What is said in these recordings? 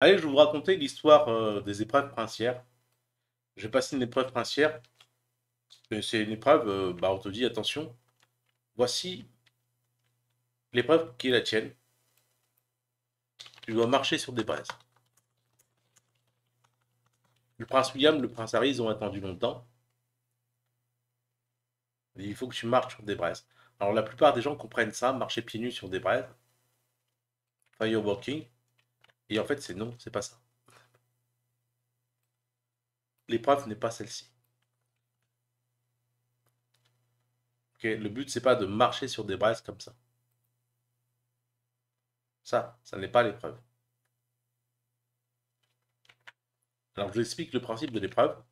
Allez, je vais vous raconter l'histoire euh, des épreuves princières. J'ai passé une épreuve princière. Euh, c'est une épreuve, euh, bah, on te dit attention, voici l'épreuve qui est la tienne. Tu dois marcher sur des braises. Le prince William, le prince Harry, ils ont attendu longtemps. Il faut que tu marches sur des braises. Alors la plupart des gens comprennent ça, marcher pieds nus sur des braises. Firewalking. Et en fait, c'est non, c'est pas ça. L'épreuve n'est pas celle-ci. le but, c'est pas de marcher sur des braises comme ça. Ça, ça n'est pas l'épreuve. Alors, je vous explique le principe de l'épreuve.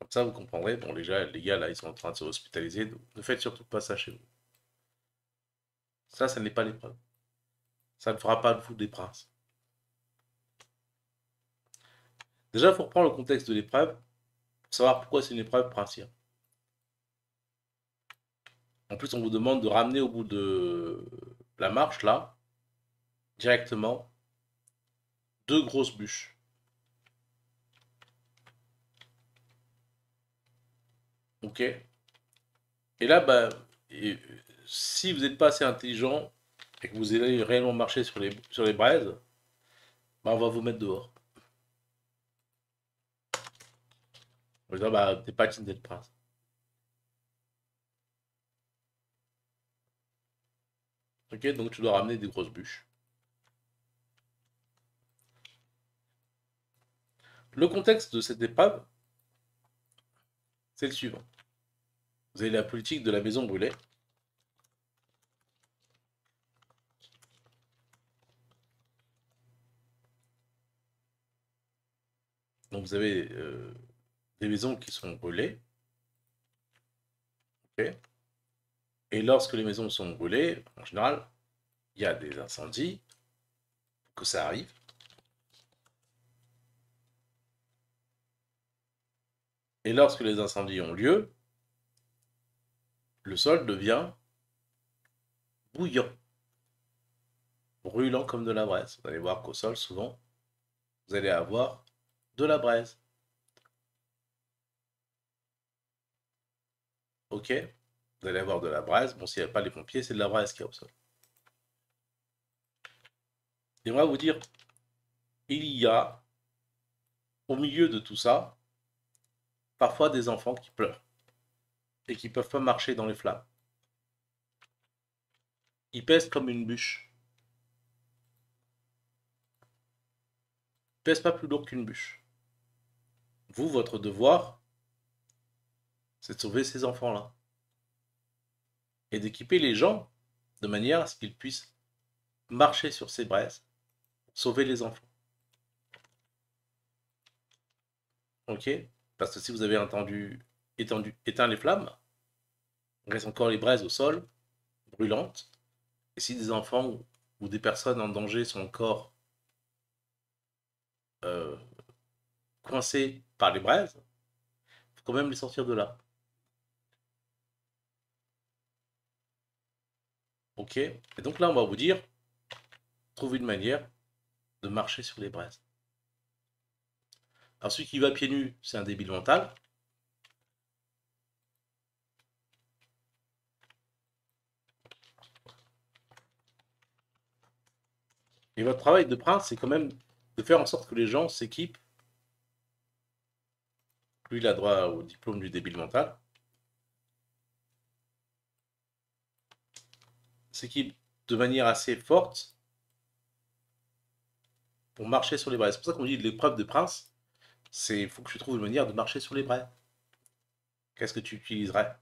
Comme ça, vous comprendrez. Bon, déjà, les gars, là, ils sont en train de se hospitaliser. Donc ne faites surtout pas ça chez vous. Ça, ça n'est pas l'épreuve ça ne fera pas de vous des princes. Déjà, il faut reprendre le contexte de l'épreuve savoir pourquoi c'est une épreuve princière. En plus, on vous demande de ramener au bout de la marche, là, directement, deux grosses bûches. Ok Et là, bah, si vous n'êtes pas assez intelligent, et que vous allez réellement marcher sur les, sur les braises, bah, on va vous mettre dehors. On va dire, bah, t'es pas Prince. Ok, donc tu dois ramener des grosses bûches. Le contexte de cette épave, c'est le suivant. Vous avez la politique de la maison brûlée. vous avez euh, des maisons qui sont brûlées. Et lorsque les maisons sont brûlées, en général, il y a des incendies, que ça arrive. Et lorsque les incendies ont lieu, le sol devient bouillant, brûlant comme de la braise. Vous allez voir qu'au sol, souvent, vous allez avoir de la braise. Ok Vous allez avoir de la braise. Bon, s'il n'y a pas les pompiers, c'est de la braise qui est au sol. Et moi, vous dire, il y a au milieu de tout ça, parfois des enfants qui pleurent et qui peuvent pas marcher dans les flammes. Ils pèsent comme une bûche. Ils pèsent pas plus lourd qu'une bûche vous, votre devoir, c'est de sauver ces enfants-là. Et d'équiper les gens de manière à ce qu'ils puissent marcher sur ces braises sauver les enfants. Ok Parce que si vous avez entendu, étendu, éteint les flammes, il reste encore les braises au sol, brûlantes. Et si des enfants ou, des personnes en danger sont encore euh, coincés par les il faut quand même les sortir de là. Ok Et donc là, on va vous dire, trouver une manière de marcher sur les braises. Alors celui qui va pieds nus, c'est un débile mental. Et votre travail de prince, c'est quand même de faire en sorte que les gens s'équipent lui, il a droit au diplôme du débile mental. C'est qui, de manière assez forte, pour marcher sur les braises. C'est pour ça qu'on dit l'épreuve de prince, c'est il faut que tu trouves une manière de marcher sur les braises. Qu'est-ce que tu utiliserais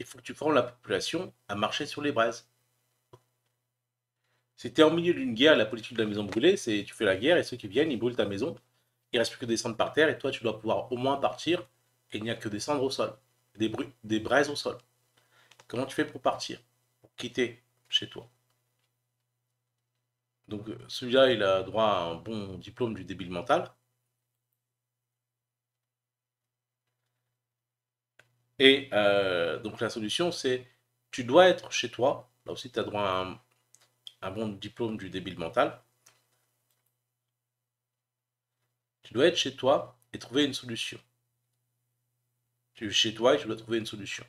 Il faut que tu formes la population à marcher sur les braises. Si tu es en milieu d'une guerre, la politique de la maison brûlée, c'est tu fais la guerre et ceux qui viennent, ils brûlent ta maison il reste plus que descendre par terre et toi, tu dois pouvoir au moins partir et il n'y a que descendre au sol, des, des braises au sol. Comment tu fais pour partir, pour quitter chez toi Donc euh, celui-là, il a droit à un bon diplôme du débile mental. Et euh, donc la solution, c'est tu dois être chez toi. Là aussi, tu as droit à un bon diplôme du débile mental. Tu dois être chez toi et trouver une solution. Tu es chez toi et tu dois trouver une solution.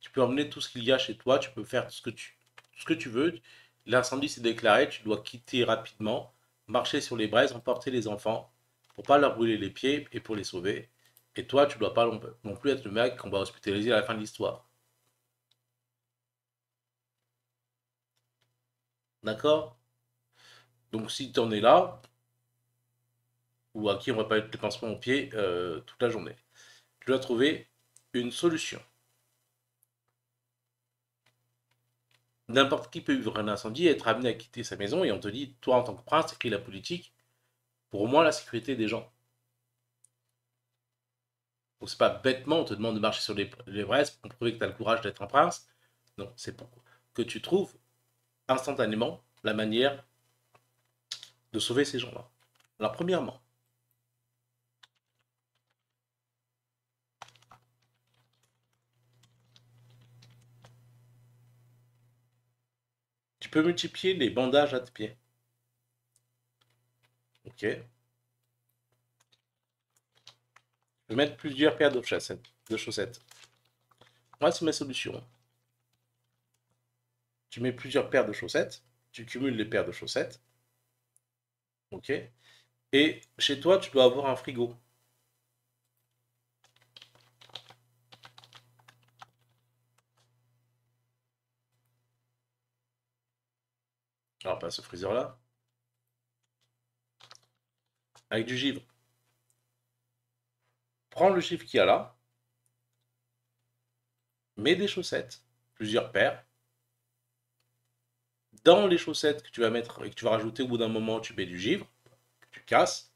Tu peux emmener tout ce qu'il y a chez toi, tu peux faire ce que tu, ce que tu veux. L'incendie s'est déclaré, tu dois quitter rapidement, marcher sur les braises, emporter les enfants pour pas leur brûler les pieds et pour les sauver. Et toi, tu dois pas non plus être le mec qu'on va hospitaliser à la fin de l'histoire. D'accord Donc si tu en es là, ou à qui on va pas être le pansement au pied euh, toute la journée. Tu dois trouver une solution. N'importe qui peut vivre un incendie et être amené à quitter sa maison et on te dit, toi en tant que prince, écris la politique pour moi la sécurité des gens. Donc c'est pas bêtement, on te demande de marcher sur les, pour prouver que tu as le courage d'être un prince. Non, c'est pour que tu trouves instantanément la manière de sauver ces gens-là. Alors premièrement, tu peux multiplier les bandages à tes pieds. Ok. Je vais mettre plusieurs paires de chaussettes. De chaussettes. Moi, c'est ma solution. Tu mets plusieurs paires de chaussettes. Tu cumules les paires de chaussettes. Ok. Et chez toi, tu dois avoir un frigo. pas ce friseur là Avec du givre. Prends le chiffre qu'il y a là. Mets des chaussettes, plusieurs paires. Dans les chaussettes que tu vas mettre et que tu vas rajouter au bout d'un moment, tu mets du givre, tu casses.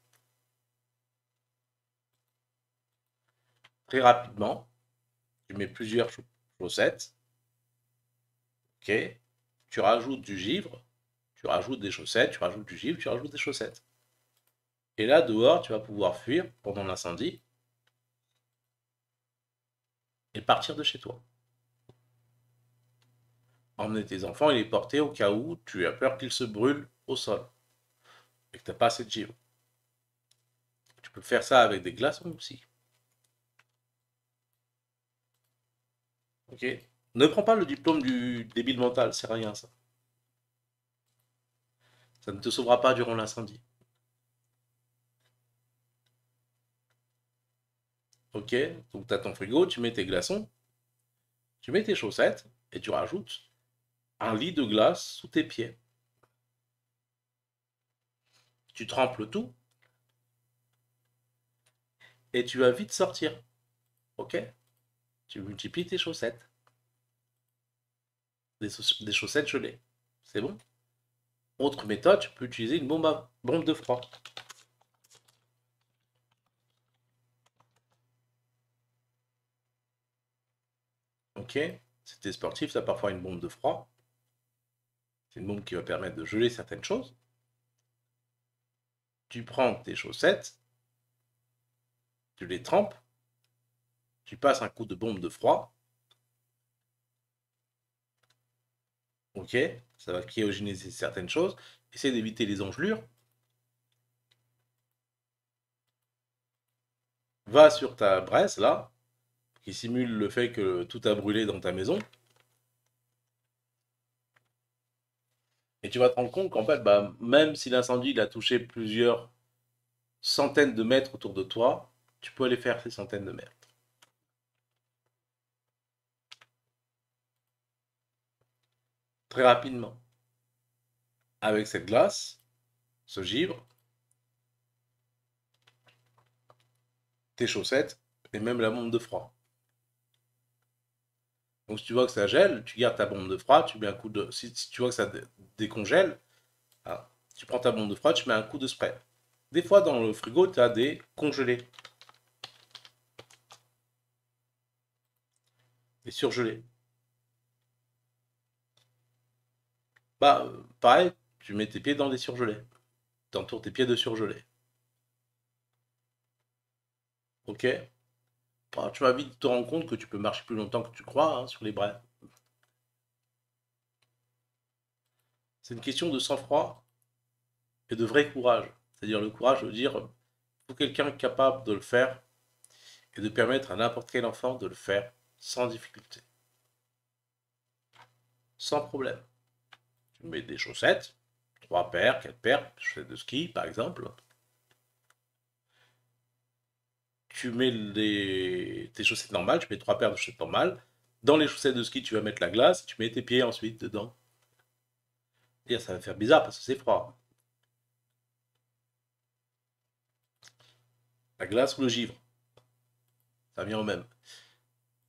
Très rapidement, tu mets plusieurs chaussettes. Ok. Tu rajoutes du givre tu rajoutes des chaussettes, tu rajoutes du givre, tu rajoutes des chaussettes. Et là, dehors, tu vas pouvoir fuir pendant l'incendie et partir de chez toi. Emmener tes enfants et les porter au cas où tu as peur qu'ils se brûlent au sol et que tu n'as pas assez de givre. Tu peux faire ça avec des glaçons aussi. Ok Ne prends pas le diplôme du débile mental, c'est rien ça. Ça ne te sauvera pas durant l'incendie. Ok, donc tu as ton frigo, tu mets tes glaçons, tu mets tes chaussettes et tu rajoutes un lit de glace sous tes pieds. Tu tremples tout et tu vas vite sortir. Ok Tu multiplies tes chaussettes. des chaussettes gelées. C'est bon autre méthode, tu peux utiliser une bombe, bombe de froid. Ok, c'était sportif, ça parfois une bombe de froid. C'est une bombe qui va permettre de geler certaines choses. Tu prends tes chaussettes, tu les trempes, tu passes un coup de bombe de froid. Ok, ça va cryogéniser certaines choses. Essaye d'éviter les engelures. Va sur ta bresse, là, qui simule le fait que tout a brûlé dans ta maison. Et tu vas te rendre compte qu'en fait, bah, même si l'incendie a touché plusieurs centaines de mètres autour de toi, tu peux aller faire ces centaines de mètres. rapidement. Avec cette glace, ce givre, tes chaussettes et même la bombe de froid. Donc si tu vois que ça gèle, tu gardes ta bombe de froid, tu mets un coup de... Si, tu vois que ça décongèle, hein, tu prends ta bombe de froid, tu mets un coup de spray. Des fois dans le frigo, tu as des congelés. Et surgelés. Bah, pareil, tu mets tes pieds dans des surgelés. entoures tes pieds de surgelés. Ok bah, Tu vas vite te rendre compte que tu peux marcher plus longtemps que tu crois hein, sur les bras. C'est une question de sang-froid et de vrai courage. C'est-à-dire le courage de dire, quelqu'un capable de le faire et de permettre à n'importe quel enfant de le faire sans difficulté, sans problème. Tu mets des chaussettes, trois paires, quatre paires, chaussettes de ski par exemple. Tu mets les... tes chaussettes normales, tu mets trois paires de chaussettes normales. Dans les chaussettes de ski, tu vas mettre la glace, tu mets tes pieds ensuite dedans. Et ça va faire bizarre parce que c'est froid. La glace ou le givre. Ça vient au même.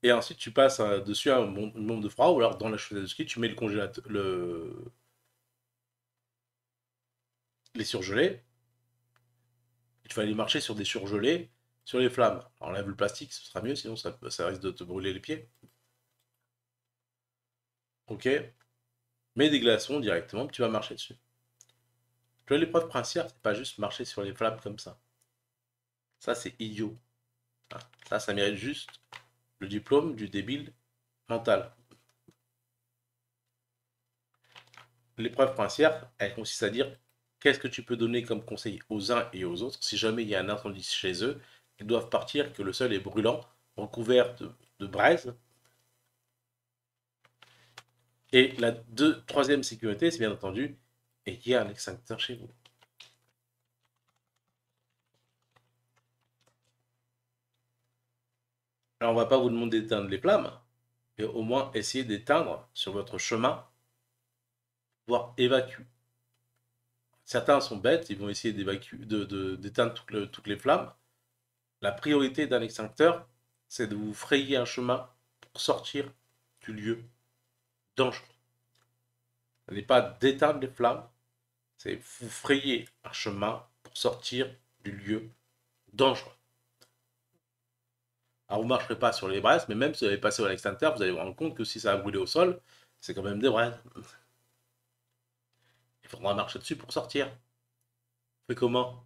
Et ensuite, tu passes euh, dessus un nombre de froid, ou alors dans la chaussette de ski, tu mets le congélateur, les surgelés, vas aller marcher sur des surgelés, sur les flammes. enlève le plastique, ce sera mieux, sinon ça, ça risque de te brûler les pieds. Ok Mets des glaçons directement, tu vas marcher dessus. Tu vois, l'épreuve princière, c'est pas juste marcher sur les flammes comme ça. Ça, c'est idiot. Hein? Ça, ça mérite juste le diplôme du débile mental. L'épreuve princière, elle consiste à dire Qu'est-ce que tu peux donner comme conseil aux uns et aux autres si jamais il y a un incendie chez eux Ils doivent partir, que le sol est brûlant, recouvert de, braises. Et la troisième sécurité, c'est bien entendu, et y a un extincteur chez vous. Alors, on ne va pas vous demander d'éteindre les flammes, mais au moins essayer d'éteindre sur votre chemin, voire évacuer. Certains sont bêtes, ils vont essayer d'éteindre toutes, les flammes. La priorité d'un extincteur, c'est de vous frayer un chemin pour sortir du lieu dangereux. Ce n'est pas d'éteindre les flammes, c'est vous frayer un chemin pour sortir du lieu dangereux. Alors vous ne marcherez pas sur les braises, mais même si vous avez passé à l'extincteur, vous allez vous rendre compte que si ça a brûlé au sol, c'est quand même des braises on va marcher dessus pour sortir. mais comment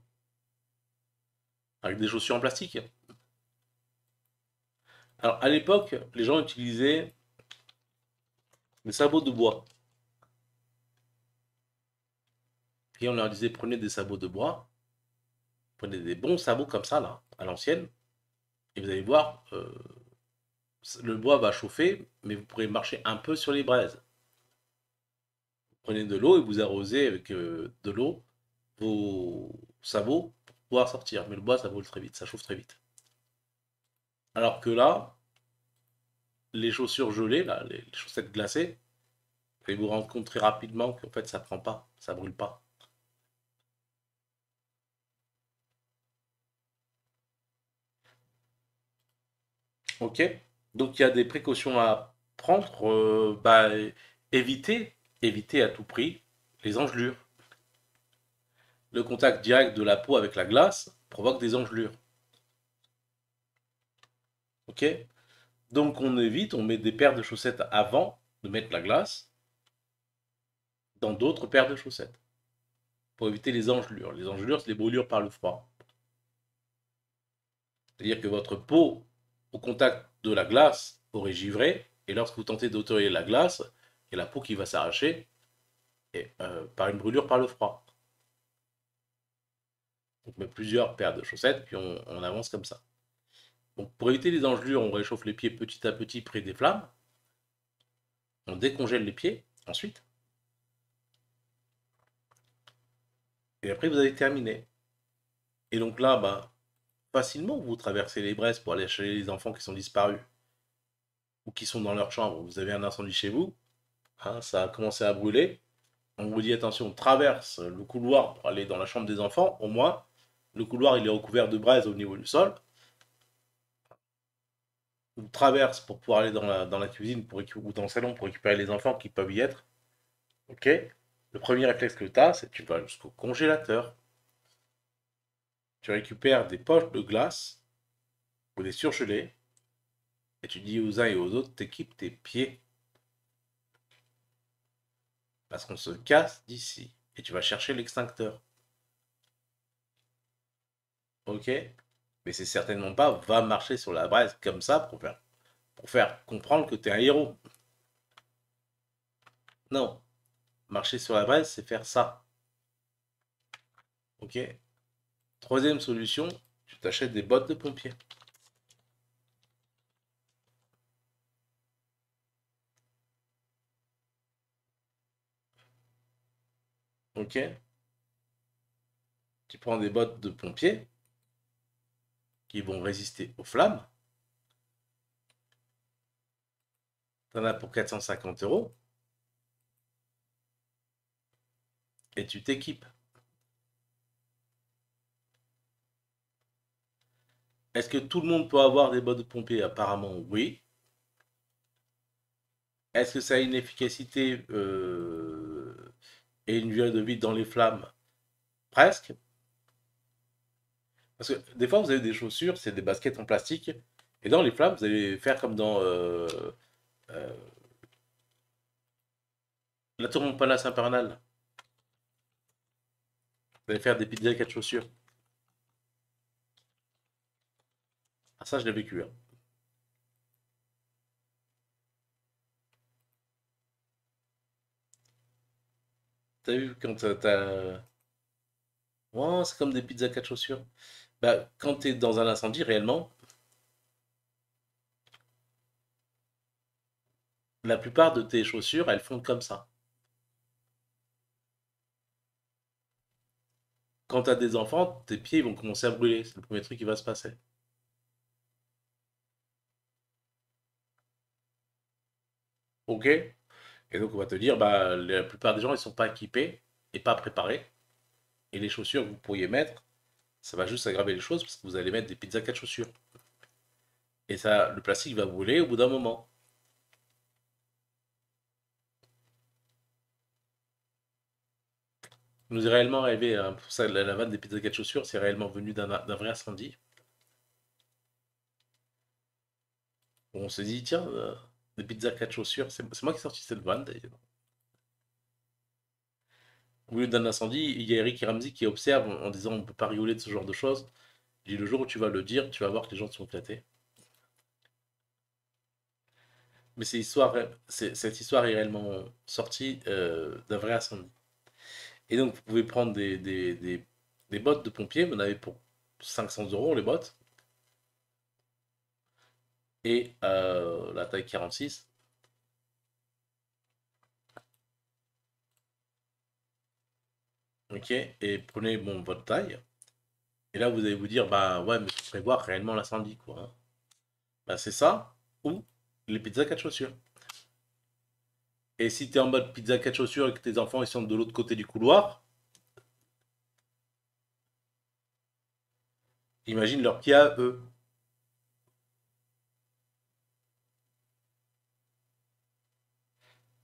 Avec des chaussures en plastique Alors, à l'époque, les gens utilisaient des sabots de bois. Et on leur disait, prenez des sabots de bois, prenez des bons sabots comme ça, là, à l'ancienne, et vous allez voir, euh, le bois va chauffer, mais vous pourrez marcher un peu sur les braises prenez de l'eau et vous arrosez avec euh, de l'eau vos sabots pour pouvoir sortir. Mais le bois, ça vole très vite, ça chauffe très vite. Alors que là, les chaussures gelées, les, chaussettes glacées, vous vous rendre compte très rapidement qu'en fait, ça prend pas, ça brûle pas. Ok Donc il y a des précautions à prendre, euh, bah, éviter éviter à tout prix les engelures. Le contact direct de la peau avec la glace provoque des engelures. Ok Donc on évite, on met des paires de chaussettes avant de mettre la glace dans d'autres paires de chaussettes pour éviter les engelures. Les engelures, c'est les brûlures par le froid. C'est-à-dire que votre peau, au contact de la glace, aurait givré, et lorsque vous tentez d'ôter la glace, et la peau qui va s'arracher euh, par une brûlure par le froid. On met plusieurs paires de chaussettes, puis on, avance comme ça. Donc pour éviter les engelures, on réchauffe les pieds petit à petit près des flammes. On décongèle les pieds ensuite. Et après, vous avez terminé. Et donc là, bah, facilement, vous traversez les braises pour aller chercher les enfants qui sont disparus ou qui sont dans leur chambre. Vous avez un incendie chez vous, Hein, ça a commencé à brûler. On vous dit attention, traverse le couloir pour aller dans la chambre des enfants, au moins. Le couloir, il est recouvert de braises au niveau du sol. On traverse pour pouvoir aller dans la, cuisine ou dans le salon pour récupérer les enfants qui peuvent y être. Ok Le premier réflexe que tu as, c'est que tu vas jusqu'au congélateur. Tu récupères des poches de glace ou des surgelés et tu dis aux uns et aux autres, t'équipes tes pieds. Parce qu'on se casse d'ici. Et tu vas chercher l'extincteur. Ok Mais c'est certainement pas va marcher sur la braise comme ça pour faire, pour faire comprendre que tu es un héros. Non. Marcher sur la braise, c'est faire ça. Ok Troisième solution, tu t'achètes des bottes de pompier. Ok Tu prends des bottes de pompier qui vont résister aux flammes. T'en as pour 450 euros. Et tu t'équipes. Est-ce que tout le monde peut avoir des bottes de pompier Apparemment, oui. Est-ce que ça a une efficacité euh et une vieille de vie dans les flammes. Presque. Parce que des fois, vous avez des chaussures, c'est des baskets en plastique, et dans les flammes, vous allez faire comme dans euh, euh, la tour Montparnasse impernale Vous allez faire des pizzas à quatre chaussures. Ah, ça, je l'ai vécu. Hein. vu, quand t'as. c'est comme des pizzas quatre chaussures. Bah, quand t'es dans un incendie, réellement, la plupart de tes chaussures, elles font comme ça. Quand t'as des enfants, tes pieds vont commencer à brûler. C'est le premier truc qui va se passer. Ok et donc, on va te dire, bah, la plupart des gens, ils ne sont pas équipés et pas préparés. Et les chaussures que vous pourriez mettre, ça va juste aggraver les choses parce que vous allez mettre des pizzas 4 chaussures. Et ça, le plastique va brûler au bout d'un moment. nous est réellement arrivé, hein, pour ça la, vanne des pizzas 4 chaussures, c'est réellement venu d'un vrai incendie. On s'est dit, tiens, euh, de pizza quatre chaussures. C'est moi qui ai sorti cette vanne d'ailleurs. Au lieu d'un incendie, il y a Eric Ramsey qui observe en disant on ne peut pas rigoler de ce genre de choses. Il dit le jour où tu vas le dire, tu vas voir que les gens sont éclatés. Mais cette histoire, est réellement sortie euh, d'un vrai incendie. Et donc vous pouvez prendre des, des bottes de pompiers, vous en avez pour 500 euros les bottes et euh, la taille 46. Ok, et prenez bon, votre taille. Et là, vous allez vous dire, bah ouais, mais faut prévoir réellement l'incendie, quoi. Hein. Bah, c'est ça, ou les pizzas 4 chaussures. Et si tu es en mode pizza 4 chaussures et que tes enfants ils sont de l'autre côté du couloir, imagine leur pied à eux.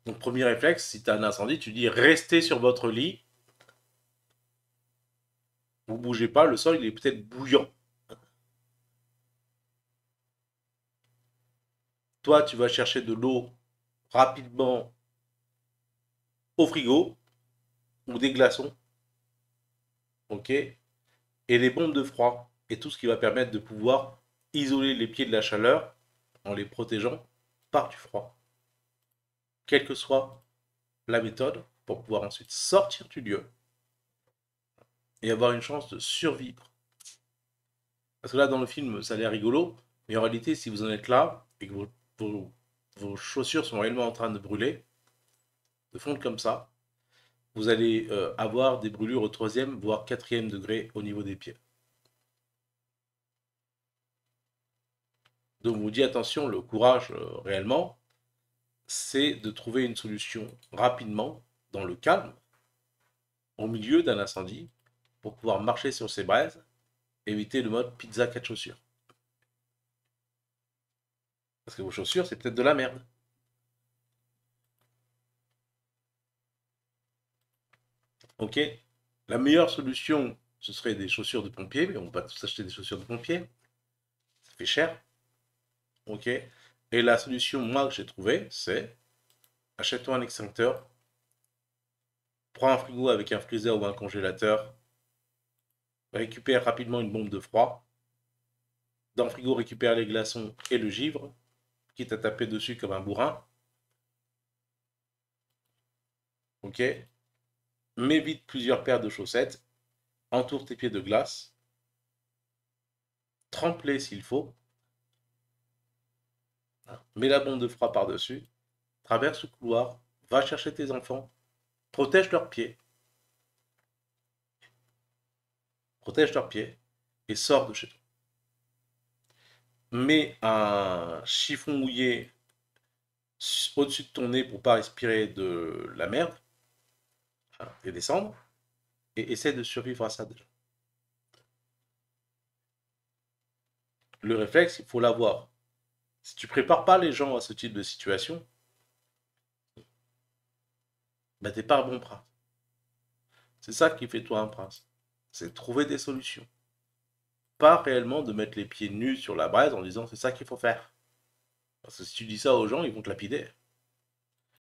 Donc, premier réflexe, si tu as un incendie, tu dis restez sur votre lit. Vous bougez pas, le sol, il est peut-être bouillant. Toi, tu vas chercher de l'eau rapidement au frigo ou des glaçons. OK Et les bombes de froid. Et tout ce qui va permettre de pouvoir isoler les pieds de la chaleur en les protégeant par du froid quelle que soit la méthode, pour pouvoir ensuite sortir du lieu et avoir une chance de survivre. Parce que là, dans le film, ça a l'air rigolo, mais en réalité, si vous en êtes là et que vos, chaussures sont réellement en train de brûler, de fondre comme ça, vous allez euh, avoir des brûlures au troisième, voire quatrième degré au niveau des pieds. Donc, vous dites, attention, le courage euh, réellement, c'est de trouver une solution rapidement, dans le calme, au milieu d'un incendie, pour pouvoir marcher sur ses braises, éviter le mode pizza quatre chaussures. Parce que vos chaussures, c'est peut-être de la merde. Ok La meilleure solution, ce serait des chaussures de pompier, mais on ne va tous acheter des chaussures de pompier. Ça fait cher. Ok et la solution, moi, que j'ai trouvée, c'est achète-toi un extincteur, prends un frigo avec un freezer ou un congélateur, récupère rapidement une bombe de froid, dans le frigo récupère les glaçons et le givre, quitte à taper dessus comme un bourrin. Ok Mets vite plusieurs paires de chaussettes, entoure tes pieds de glace, trempe-les s'il faut, mets la bande de froid par-dessus, traverse le couloir, va chercher tes enfants, protège leurs pieds. Protège leurs pieds et sors de chez toi. Mets un chiffon mouillé au-dessus de ton nez pour pas respirer de la merde hein, et descendre et essaie de survivre à ça déjà. Le réflexe, il faut l'avoir. Si tu prépares pas les gens à ce type de situation, tu bah, t'es pas un bon prince. C'est ça qui fait toi un prince. C'est de trouver des solutions. Pas réellement de mettre les pieds nus sur la braise en disant c'est ça qu'il faut faire. Parce que si tu dis ça aux gens, ils vont te lapider.